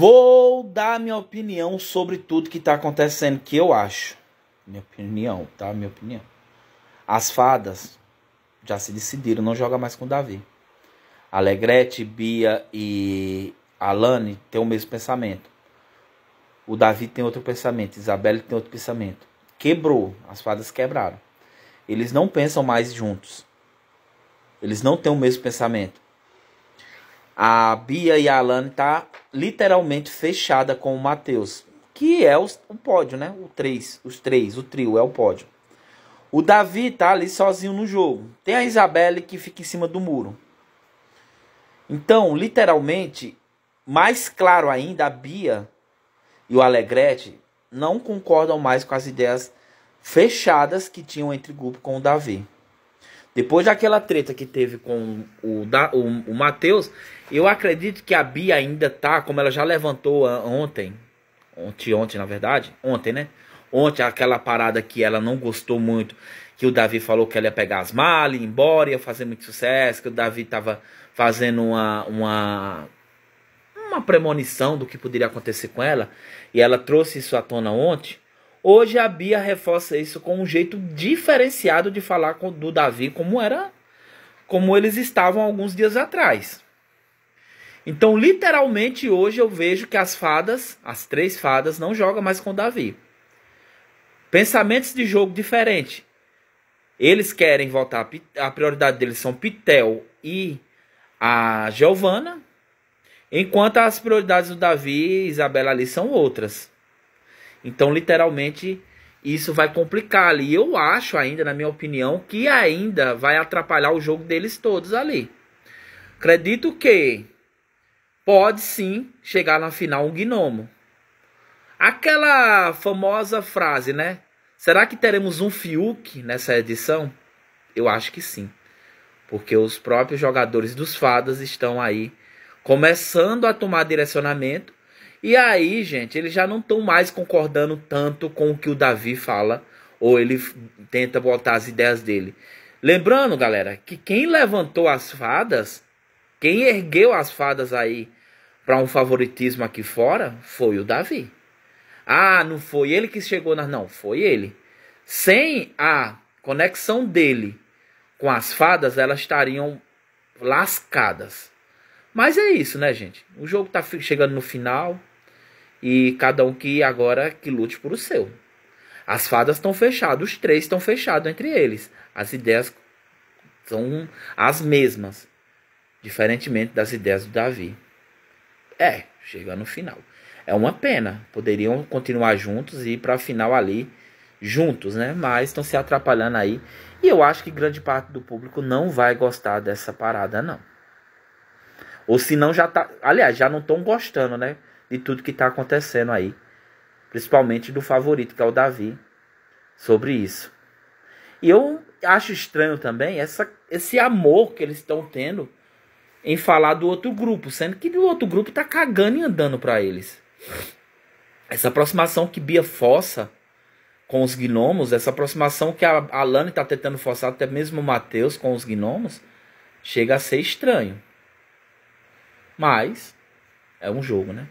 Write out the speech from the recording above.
Vou dar minha opinião sobre tudo que está acontecendo, que eu acho. Minha opinião, tá? Minha opinião. As fadas já se decidiram, não joga mais com Davi. Alegrete, Bia e Alane têm o mesmo pensamento. O Davi tem outro pensamento, Isabelle tem outro pensamento. Quebrou, as fadas quebraram. Eles não pensam mais juntos. Eles não têm o mesmo pensamento. A Bia e a Alane tá literalmente fechada com o Matheus, que é o, o pódio, né? O três, os três, o trio é o pódio. O Davi tá ali sozinho no jogo. Tem a Isabelle que fica em cima do muro. Então, literalmente, mais claro ainda, a Bia e o Alegrete não concordam mais com as ideias fechadas que tinham entre o grupo com o Davi. Depois daquela treta que teve com o, o, o Matheus, eu acredito que a Bia ainda tá, como ela já levantou ontem, ontem, ontem na verdade, ontem, né? Ontem, aquela parada que ela não gostou muito, que o Davi falou que ela ia pegar as malas, ir embora, ia fazer muito sucesso, que o Davi tava fazendo uma, uma, uma premonição do que poderia acontecer com ela, e ela trouxe isso à tona ontem. Hoje a Bia reforça isso com um jeito diferenciado de falar com, do Davi, como era, como eles estavam alguns dias atrás. Então, literalmente, hoje eu vejo que as fadas, as três fadas, não jogam mais com Davi. Pensamentos de jogo diferente. Eles querem voltar. A prioridade deles são Pitel e a Giovana. Enquanto as prioridades do Davi e Isabela ali são outras. Então, literalmente, isso vai complicar ali. Eu acho ainda, na minha opinião, que ainda vai atrapalhar o jogo deles todos ali. Acredito que pode sim chegar na final um gnomo. Aquela famosa frase, né? Será que teremos um Fiuk nessa edição? Eu acho que sim. Porque os próprios jogadores dos Fadas estão aí começando a tomar direcionamento e aí, gente, eles já não estão mais concordando tanto com o que o Davi fala, ou ele tenta botar as ideias dele. Lembrando, galera, que quem levantou as fadas, quem ergueu as fadas aí para um favoritismo aqui fora, foi o Davi. Ah, não foi ele que chegou na. Não, foi ele. Sem a conexão dele com as fadas, elas estariam lascadas. Mas é isso, né, gente? O jogo tá chegando no final. E cada um que agora que lute por o seu. As fadas estão fechadas, os três estão fechados entre eles. As ideias são as mesmas, diferentemente das ideias do Davi. É, chega no final. É uma pena. Poderiam continuar juntos e ir para a final ali juntos, né? Mas estão se atrapalhando aí. E eu acho que grande parte do público não vai gostar dessa parada, não. Ou se não já tá. Aliás, já não estão gostando, né? de tudo que está acontecendo aí, principalmente do favorito que é o Davi, sobre isso. E eu acho estranho também essa, esse amor que eles estão tendo em falar do outro grupo, sendo que do outro grupo está cagando e andando para eles. Essa aproximação que Bia força com os gnomos, essa aproximação que a Alane está tentando forçar, até mesmo o Matheus com os gnomos, chega a ser estranho. Mas é um jogo, né?